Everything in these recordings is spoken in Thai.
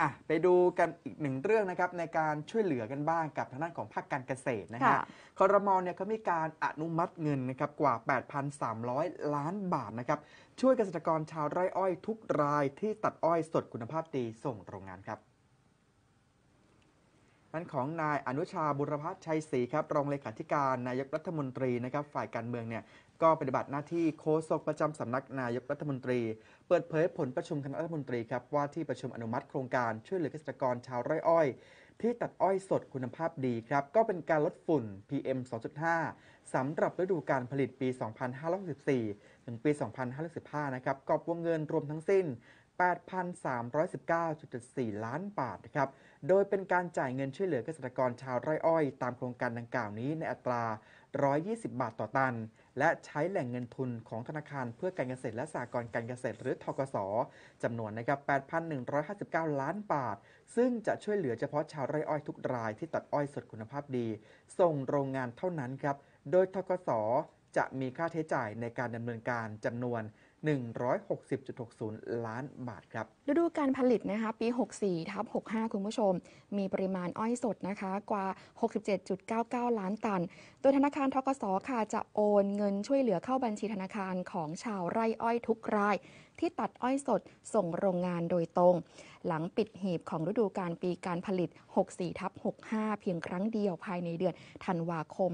อ่ะ ไปดูกันอีกหนึ่งเรื่องนะครับ ในการช่วยเหลือกันบ้างกับทางด้านของภาคการเกษตรนะฮะคอรมอลเนี่ยเขามีการอนุมัติเงินนะครับ กว่า 8,300 ล้านบาทนะครับ ช่วยเกษตรกรชาวไร่อ้อยทุกรายที่ตัดอ้อยสดคุณภาพดี ส่งโรงงานครับนั้นของนายอนุชาบุรพชัยศรีครับรองเลขาธิการนายกรัฐมนตรีนะครับฝ่ายการเมืองเนี่ยก็ปฏิบัติหน้าที่โฆษกประจำสำนักนายกรัฐมนตรี เปิดเผยผลประชุมคณะรัฐมนตรีครับว่าที่ประชุมอนุมัติโครงการ ช่วยเหลือเกษตรกรชาวไร่อ้อย ที่ตัดอ้อยสดคุณภาพดีครับก็เป็นการลดฝุ่น PM 2.5สำหรับฤดูการผลิตปี2564ถึงปี 2565นะครับกอบวงเงินรวมทั้งสิ้น8 3 1 9 4 ล้านบาทนะครับ โดยเป็นการจ่ายเงินช่วยเหลือเกษตรกรชาวไร่อ้อย ตามโครงการดังกล่าวนี้ในอัตรา 120 บาทต่อตัน และใช้แหล่งเงินทุนของธนาคารเพื่อการเกษตรและสหกรณ์การเกษตรหรือทกสจำนวนนะครับ 8,159 ล้านบาท ซึ่งจะช่วยเหลือเฉพาะชาวไร่อ้อยทุกรายที่ตัดอ้อยสดคุณภาพดี ส่งโรงงานเท่านั้นครับ โดยทกสจะมีค่าใช้จ่ายในการดำเนินการจำนวน160.60 ล้านบาทครับ ฤดูการผลิตนะคะปี 64ทับ65 คุณผู้ชม มีปริมาณอ้อยสดนะคะ กว่า 67.99 ล้านตัน โดยธนาคารทกส ค่ะจะโอนเงินช่วยเหลือเข้าบัญชีธนาคารของชาวไร่อ้อยทุกรายที่ตัดอ้อยสดส่งโรงงานโดยตรง หลังปิดหีบของฤดูการปีการผลิต64ทับ65 เพียงครั้งเดียวภายในเดือนธันวาคม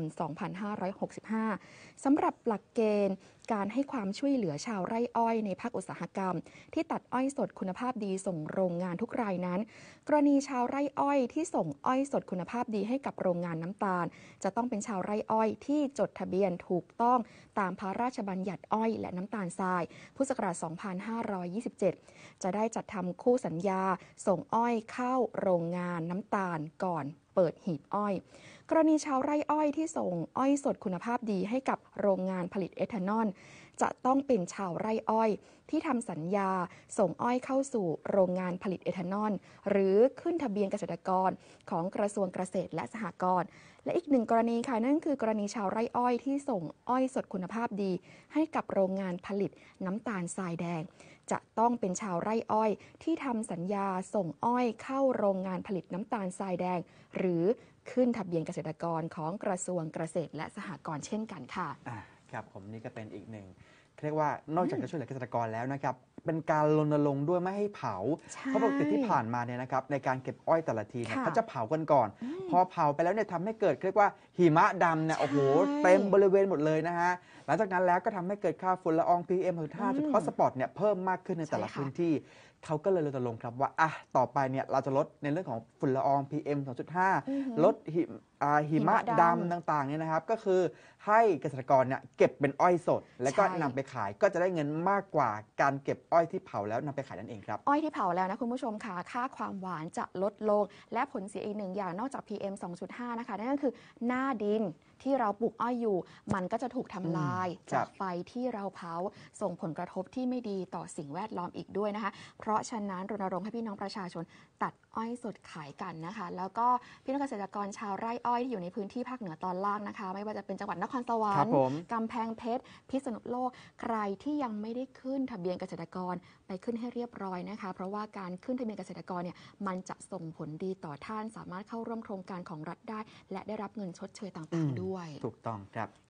2565 สำหรับหลักเกณฑ์ การให้ความช่วยเหลือชาวไร่อ้อยในภาคอุตสาหกรรม ที่ตัดอ้อยสดคุณภาพดีส่งโรงงานทุกรายนั้น กรณีชาวไร่อ้อยที่ส่งอ้อยสดคุณภาพดีให้กับโรงงานน้ำตาล จะต้องเป็นชาวไร่อ้อย ที่จดทะเบียนถูกต้องตามพระราชบัญญัติอ้อยและน้ำตาลทราย พุทธศักราช256 2527 จะได้จัดทำคู่สัญญาส่งอ้อยเข้าโรงงานน้ำตาลก่อนเปิดหีบอ้อย กรณีชาวไร่อ้อยที่ส่งอ้อยสดคุณภาพดีให้กับโรงงานผลิตเอทานอลจะต้องเป็นชาวไร่อ้อยที่ทำสัญญาส่งอ้อยเข้าสู่โรงงานผลิตเอทานอลหรือขึ้นทะเบียนเกษตรกรของกระทรวงเกษตรและสหกรณ์และอีกหนึ่งกรณีค่ะ นั่นคือกรณีชาวไร่อ้อยที่ส่งอ้อยสดคุณภาพดี ให้กับโรงงานผลิตน้ำตาลทรายแดง จะต้องเป็นชาวไร่อ้อยที่ทำสัญญาส่งอ้อยเข้าโรงงานผลิตน้ำตาลทรายแดง หรือขึ้นทะเบียนเกษตรกรของกระทรวงเกษตรและสหกรณ์เช่นกันค่ะครับผมนี่ก็เป็นอีกหนึ่งเรียกว่านอกจากจะช่วยเหลือเกษตรกรแล้วนะครับเป็นการรณรงค์ด้วยไม่ให้เผาเพราะปกติที่ผ่านมาเนี่ยนะครับในการเก็บอ้อยแต่ละทีเนี่ยเขาจะเผากันก่อน พอเผาไปแล้วเนี่ยทำให้เกิดเรียกว่าหิมะดำเนี่ยโอ้โหเต็มบริเวณหมดเลยนะฮะ หลังจากนั้นแล้วก็ทำให้เกิดค่าฝุ่นละอองพีเอืม2.5จุดคอสปอตเนี่ยเพิ่มมากขึ้นในแต่ละพื้นที่ เขาก็เลยรณรงค์ครับว่าอ่ะต่อไปเนี่ยเราจะลดในเรื่องของฝุ่นละออง PM 2.5มสองจุลดหิมาหิะหิมะดำต่างๆเนี่ยนะครับ ก็คือให้เกษตรกรเนี่ยเก็บเป็นอ้อยสด แล้วก็นำนำไปขายก็จะได้เงินมากกว่าการเก็บอ้อยที่เผาแล้วนำไปขายนั่นเองครับ อ้อยที่เผาแล้วนะ คุณผู้ชมค่ะ ค่าความหวานจะลดลง และผลเสียอีกหนึ่งอย่างนอกจาก PM 2.5 นะคะ นั่นก็คือหน้าดินที่เราปลูกอ้อยอยู่ มันก็จะถูกทำลายจากไฟที่เราเผา ส่งผลกระทบที่ไม่ดีต่อสิ่งแวดล้อมอีกด้วยนะคะ เพราะฉะนั้นรณรงค์ให้พี่น้องประชาชนตัดอ้อยสดขายกันนะคะ แล้วก็พี่น้องเกษตรกรชาวไร่อ้อยที่อยู่ในพื้นที่ภาคเหนือตอนล่างนะคะ ไม่ว่าจะเป็นจังหวัดนครสวรรค์กำแพงเพชรพิษณุโลกใครที่ยังไม่ได้ขึ้นทะเบียนเกษตรกรไปขึ้นให้เรียบร้อยนะคะ เพราะว่าการขึ้นทะเบียนเกษตรกรเนี่ยมันจะส่งผลดีต่อท่านสามารถเข้าร่วมโครงการของรัฐได้และได้รับเงินชดเชยต่างๆด้วยถูกต้องครับ